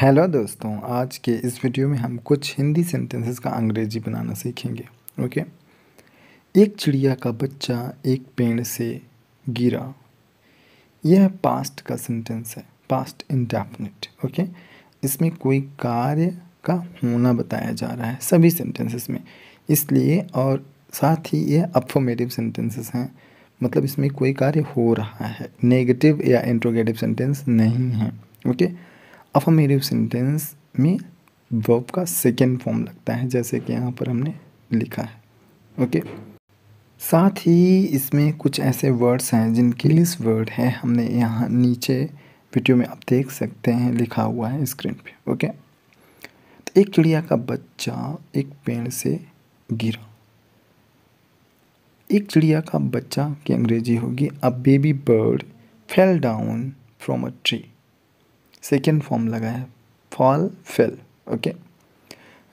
Hello दोस्तों आज के इस वीडियो में हम कुछ हिंदी सेंटेंसेस का अंग्रेजी बनाना सीखेंगे ओके एक चिड़िया का बच्चा एक पेड़ से गिरा यह पास्ट का सेंटेंस है पास्ट इंडेफिनिट ओके इसमें कोई कार्य का होना बताया जा रहा है सभी सेंटेंसेस में इसलिए और साथ ही यह अफॉर्मेटिव सेंटेंसेस हैं मतलब इसमें कोई कार्य हो रहा है नेगेटिव या इंट्रोगेटिव सेंटेंस नहीं है ओके okay? अफर्मेटिव सेंटेंस में वर्ब का सेकेंड फॉर्म लगता है जैसे कि यहाँ पर हमने लिखा है ओके साथ ही इसमें कुछ ऐसे वर्ड्स हैं जिनके लिस्ट वर्ड है हमने यहाँ नीचे वीडियो में आप देख सकते हैं लिखा हुआ है स्क्रीन पे ओके तो एक चिड़िया का बच्चा एक पेड़ से गिरा एक चिड़िया का बच्चा की अंग्रेजी होगी a baby bird fell down from a tree second form लगा है फॉल फेल ओके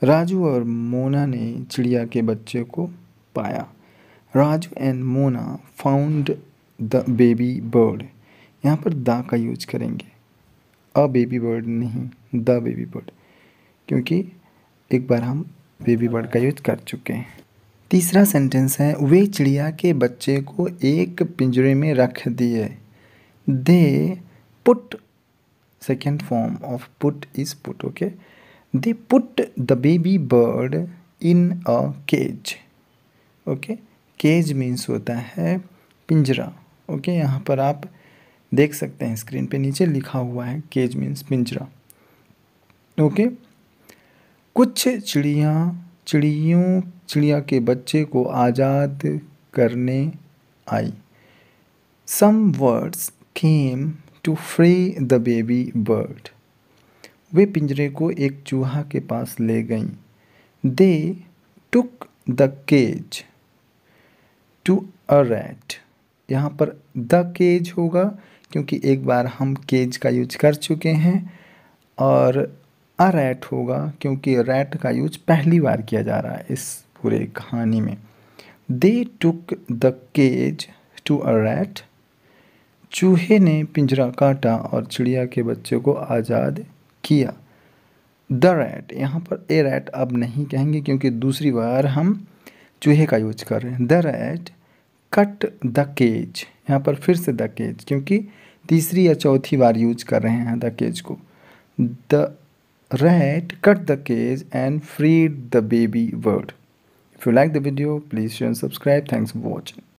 राजू और मोना ने चिड़िया के बच्चे को पाया Raju and Mona found the baby bird यहाँ पर द का यूज करेंगे अ बेबी बर्ड नहीं द बेबी बर्ड क्योंकि एक बार हम बेबी बर्ड का यूज कर चुके हैं तीसरा सेंटेंस है वे चिड़िया के बच्चे को एक पिंजरे में रख दिए they put second form of put is put okay they put the baby bird in a cage okay cage means होता है पिंजरा ओके यहाँ पर आप देख सकते हैं स्क्रीन पे नीचे लिखा हुआ है केज मीन्स पिंजरा ओके कुछ चिड़िया चिड़ियों चिड़िया के बच्चे को आज़ाद करने I some words came to free the baby bird वे पिंजरे को एक चूहा के पास ले गईं they took the cage to a rat यहाँ पर द केज होगा क्योंकि एक बार हम केज का यूज कर चुके हैं और अ रैट होगा क्योंकि रैट का यूज पहली बार किया जा रहा है इस पूरे कहानी में they took the cage to a rat चूहे ने पिंजरा काटा और चिड़िया के बच्चे को आज़ाद किया द रैट यहाँ पर ए रैट अब नहीं कहेंगे क्योंकि दूसरी बार हम चूहे का यूज कर रहे हैं the rat cut the cage यहाँ पर फिर से द केज क्योंकि तीसरी या चौथी बार यूज कर रहे हैं द केज को the rat cut the cage and freed the baby bird if you like the video please share and subscribe thanks for